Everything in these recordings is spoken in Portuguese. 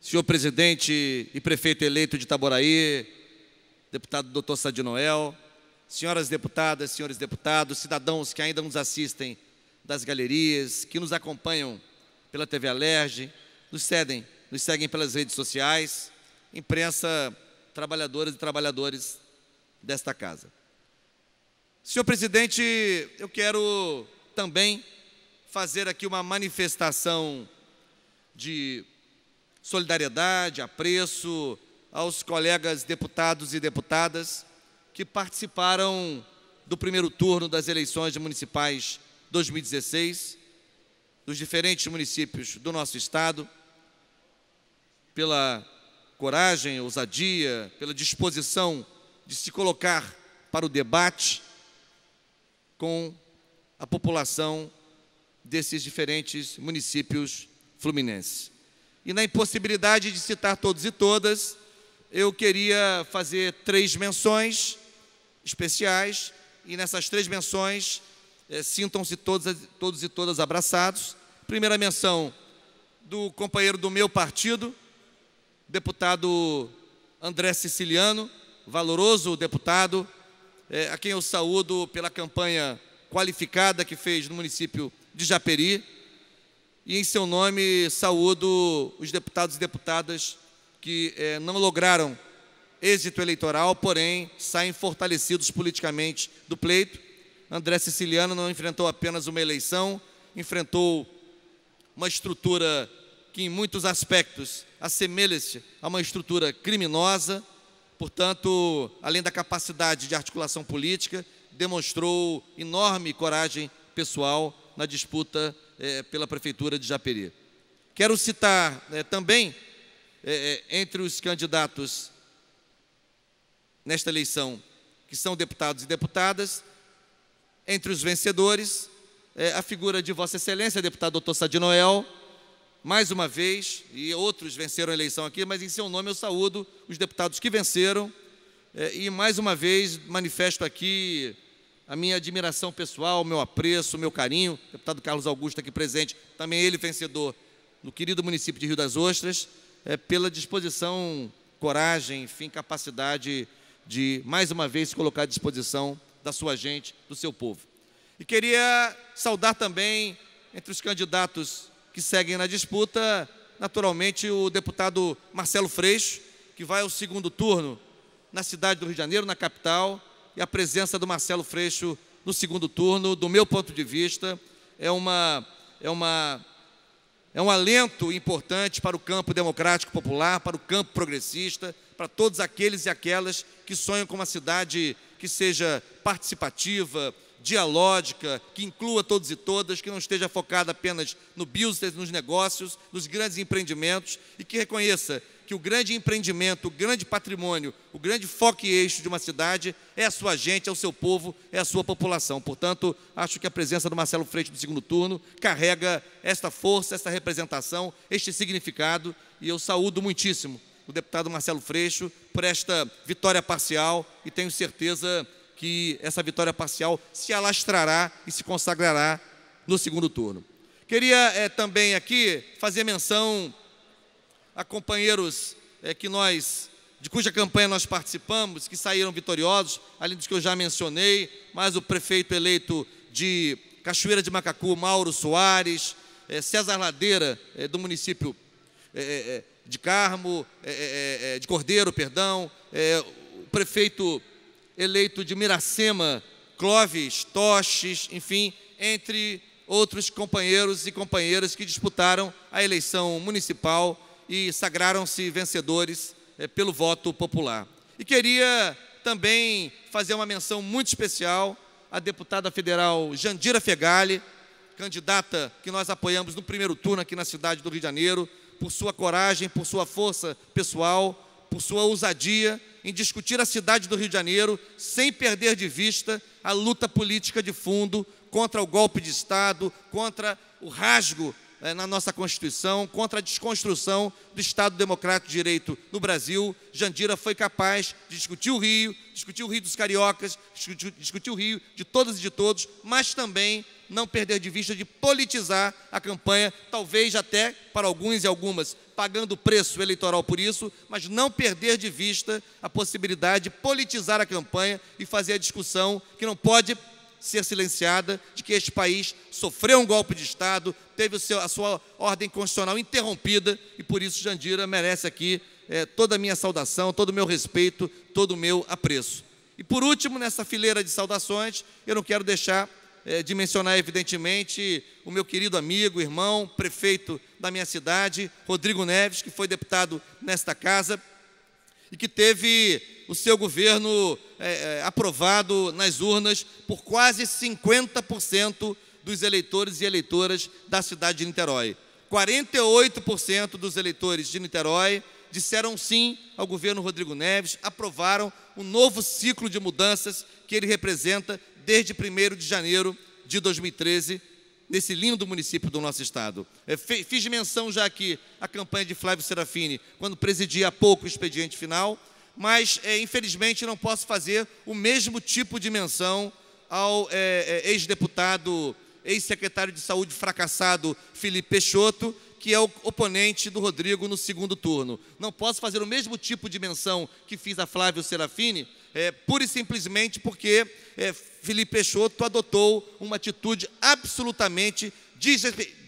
senhor presidente e prefeito eleito de Itaboraí, deputado doutor Noel, senhoras deputadas, senhores deputados, cidadãos que ainda nos assistem das galerias, que nos acompanham pela TV Alerge, nos cedem, nos seguem pelas redes sociais, imprensa, trabalhadoras e trabalhadores desta casa. Senhor presidente, eu quero também fazer aqui uma manifestação de solidariedade, apreço aos colegas deputados e deputadas que participaram do primeiro turno das eleições municipais 2016, dos diferentes municípios do nosso estado, pela coragem, ousadia, pela disposição de se colocar para o debate com a população desses diferentes municípios fluminenses. E na impossibilidade de citar todos e todas, eu queria fazer três menções especiais, e nessas três menções, é, sintam-se todos, todos e todas abraçados. Primeira menção do companheiro do meu partido, deputado André Siciliano, valoroso deputado, é, a quem eu saúdo pela campanha qualificada que fez no município de Japeri e em seu nome saúdo os deputados e deputadas que eh, não lograram êxito eleitoral, porém saem fortalecidos politicamente do pleito. André Siciliano não enfrentou apenas uma eleição, enfrentou uma estrutura que em muitos aspectos assemelha-se a uma estrutura criminosa, portanto, além da capacidade de articulação política, demonstrou enorme coragem pessoal na disputa é, pela Prefeitura de Japeri. Quero citar é, também, é, é, entre os candidatos nesta eleição, que são deputados e deputadas, entre os vencedores, é, a figura de Vossa Excelência, deputado doutor Sadinoel, mais uma vez, e outros venceram a eleição aqui, mas em seu nome eu saúdo os deputados que venceram, é, e mais uma vez manifesto aqui a minha admiração pessoal, meu apreço, meu carinho. deputado Carlos Augusto aqui presente, também ele vencedor no querido município de Rio das Ostras, é, pela disposição, coragem, enfim, capacidade de, mais uma vez, se colocar à disposição da sua gente, do seu povo. E queria saudar também, entre os candidatos que seguem na disputa, naturalmente, o deputado Marcelo Freixo, que vai ao segundo turno na cidade do Rio de Janeiro, na capital, e a presença do Marcelo Freixo no segundo turno, do meu ponto de vista, é uma é uma é um alento importante para o campo democrático popular, para o campo progressista, para todos aqueles e aquelas que sonham com uma cidade que seja participativa, dialógica, que inclua todos e todas, que não esteja focada apenas no business, nos negócios, nos grandes empreendimentos e que reconheça que o grande empreendimento, o grande patrimônio, o grande foco e eixo de uma cidade é a sua gente, é o seu povo, é a sua população. Portanto, acho que a presença do Marcelo Freixo no segundo turno carrega esta força, esta representação, este significado, e eu saúdo muitíssimo o deputado Marcelo Freixo por esta vitória parcial e tenho certeza que essa vitória parcial se alastrará e se consagrará no segundo turno. Queria é, também aqui fazer menção a companheiros é, que nós, de cuja campanha nós participamos, que saíram vitoriosos, além dos que eu já mencionei, mais o prefeito eleito de Cachoeira de Macacu, Mauro Soares, é, César Ladeira, é, do município de Carmo, de Cordeiro, perdão, o prefeito eleito de Miracema, Clóvis, Toches, enfim, entre outros companheiros e companheiras que disputaram a eleição municipal e sagraram-se vencedores é, pelo voto popular. E queria também fazer uma menção muito especial à deputada federal Jandira Fegali, candidata que nós apoiamos no primeiro turno aqui na cidade do Rio de Janeiro, por sua coragem, por sua força pessoal, por sua ousadia em discutir a cidade do Rio de Janeiro sem perder de vista a luta política de fundo contra o golpe de Estado, contra o rasgo eh, na nossa Constituição, contra a desconstrução do Estado Democrático de Direito no Brasil. Jandira foi capaz de discutir o Rio, discutir o Rio dos Cariocas, discutir, discutir o Rio de todas e de todos, mas também não perder de vista de politizar a campanha, talvez até para alguns e algumas pagando o preço eleitoral por isso, mas não perder de vista a possibilidade de politizar a campanha e fazer a discussão que não pode ser silenciada de que este país sofreu um golpe de Estado, teve seu, a sua ordem constitucional interrompida e por isso Jandira merece aqui é, toda a minha saudação, todo o meu respeito, todo o meu apreço. E por último, nessa fileira de saudações, eu não quero deixar é, de mencionar, evidentemente, o meu querido amigo, irmão, prefeito da minha cidade, Rodrigo Neves, que foi deputado nesta casa e que teve o seu governo é, é aprovado nas urnas por quase 50% dos eleitores e eleitoras da cidade de Niterói. 48% dos eleitores de Niterói disseram sim ao governo Rodrigo Neves, aprovaram um novo ciclo de mudanças que ele representa desde 1 de janeiro de 2013 nesse lindo município do nosso estado. É, fiz menção já aqui à campanha de Flávio Serafini, quando presidia há pouco o expediente final, mas é, infelizmente não posso fazer o mesmo tipo de menção ao é, é, ex-deputado, ex-secretário de saúde fracassado Felipe Peixoto, que é o oponente do Rodrigo no segundo turno. Não posso fazer o mesmo tipo de menção que fiz a Flávio Serafini, é, pura e simplesmente porque é, Felipe Peixoto adotou uma atitude absolutamente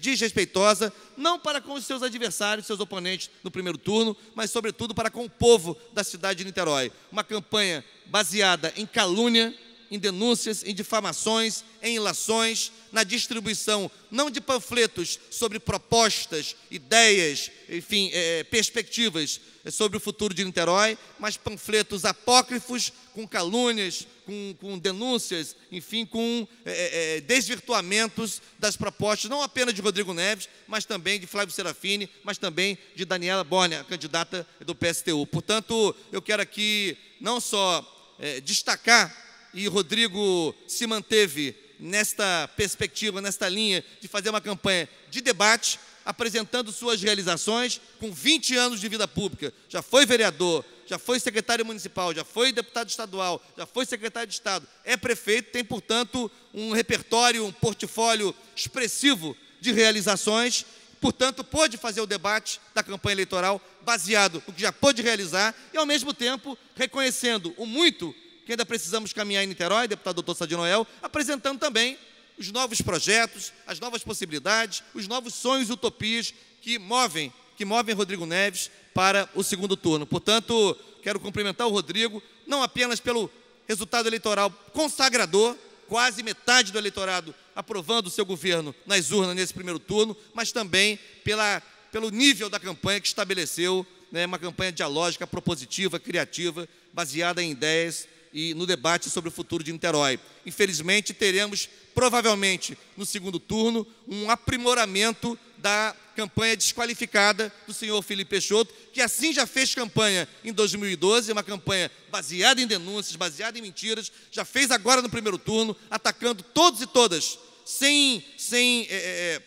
desrespeitosa, não para com os seus adversários, seus oponentes no primeiro turno, mas sobretudo para com o povo da cidade de Niterói. Uma campanha baseada em calúnia, em denúncias, em difamações, em ilações, na distribuição não de panfletos sobre propostas, ideias, enfim, é, perspectivas é, sobre o futuro de Niterói, mas panfletos apócrifos com calúnias, com, com denúncias, enfim, com é, é, desvirtuamentos das propostas, não apenas de Rodrigo Neves, mas também de Flávio Serafini, mas também de Daniela Borne, candidata do PSTU. Portanto, eu quero aqui não só é, destacar e Rodrigo se manteve nesta perspectiva, nesta linha de fazer uma campanha de debate, apresentando suas realizações com 20 anos de vida pública. Já foi vereador, já foi secretário municipal, já foi deputado estadual, já foi secretário de Estado, é prefeito, tem, portanto, um repertório, um portfólio expressivo de realizações, portanto, pôde fazer o debate da campanha eleitoral baseado no que já pôde realizar e, ao mesmo tempo, reconhecendo o muito que ainda precisamos caminhar em Niterói, deputado doutor Sadio Noel, apresentando também os novos projetos, as novas possibilidades, os novos sonhos, utopias que movem, que movem Rodrigo Neves para o segundo turno. Portanto, quero cumprimentar o Rodrigo, não apenas pelo resultado eleitoral consagrador, quase metade do eleitorado aprovando o seu governo nas urnas nesse primeiro turno, mas também pela, pelo nível da campanha que estabeleceu né, uma campanha dialógica, propositiva, criativa, baseada em ideias e no debate sobre o futuro de Niterói. Infelizmente, teremos, provavelmente, no segundo turno, um aprimoramento da campanha desqualificada do senhor Felipe Peixoto, que assim já fez campanha em 2012, uma campanha baseada em denúncias, baseada em mentiras, já fez agora no primeiro turno, atacando todos e todas, sem, sem, é,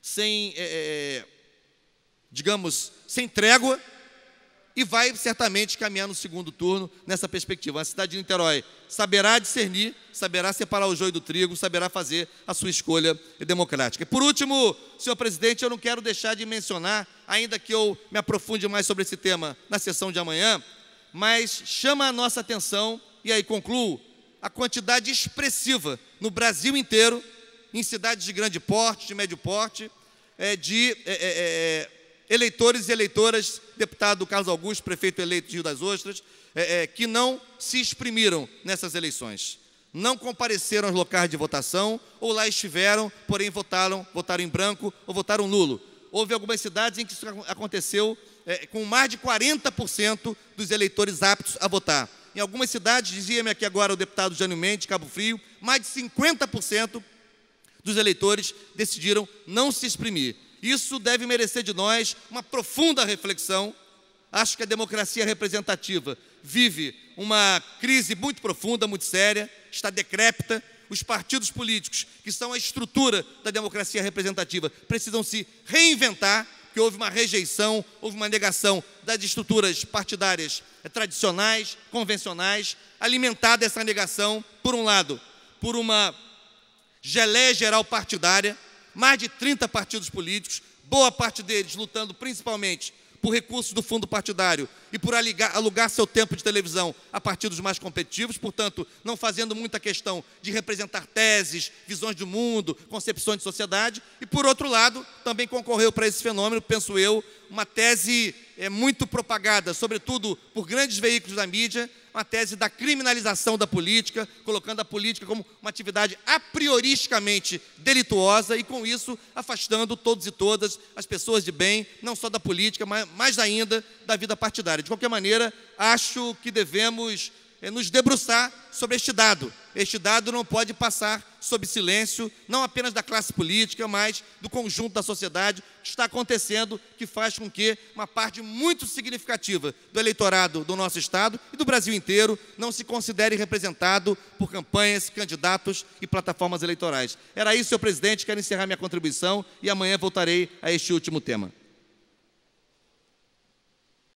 sem é, digamos, sem trégua, e vai certamente caminhar no segundo turno nessa perspectiva. A cidade de Niterói saberá discernir, saberá separar o joio do trigo, saberá fazer a sua escolha democrática. E Por último, senhor presidente, eu não quero deixar de mencionar, ainda que eu me aprofunde mais sobre esse tema na sessão de amanhã, mas chama a nossa atenção, e aí concluo, a quantidade expressiva no Brasil inteiro, em cidades de grande porte, de médio porte, é, de é, é, é, eleitores e eleitoras, deputado Carlos Augusto, prefeito eleito de Rio das Ostras, é, é, que não se exprimiram nessas eleições. Não compareceram aos locais de votação, ou lá estiveram, porém votaram, votaram em branco ou votaram nulo. Houve algumas cidades em que isso aconteceu é, com mais de 40% dos eleitores aptos a votar. Em algumas cidades, dizia-me aqui agora o deputado Jânio Mendes, Cabo Frio, mais de 50% dos eleitores decidiram não se exprimir. Isso deve merecer de nós uma profunda reflexão. Acho que a democracia representativa vive uma crise muito profunda, muito séria, está decrépita. Os partidos políticos, que são a estrutura da democracia representativa, precisam se reinventar, que houve uma rejeição, houve uma negação das estruturas partidárias eh, tradicionais, convencionais, alimentada essa negação, por um lado, por uma geleia geral partidária, mais de 30 partidos políticos, boa parte deles lutando principalmente por recursos do fundo partidário e por aligar, alugar seu tempo de televisão a partidos mais competitivos, portanto, não fazendo muita questão de representar teses, visões do mundo, concepções de sociedade, e por outro lado, também concorreu para esse fenômeno, penso eu, uma tese é, muito propagada, sobretudo por grandes veículos da mídia, uma tese da criminalização da política, colocando a política como uma atividade a prioristicamente delituosa e, com isso, afastando todos e todas as pessoas de bem, não só da política, mas mais ainda da vida partidária. De qualquer maneira, acho que devemos é nos debruçar sobre este dado. Este dado não pode passar sob silêncio, não apenas da classe política, mas do conjunto da sociedade que está acontecendo, que faz com que uma parte muito significativa do eleitorado do nosso Estado e do Brasil inteiro não se considere representado por campanhas, candidatos e plataformas eleitorais. Era isso, senhor presidente, quero encerrar minha contribuição e amanhã voltarei a este último tema.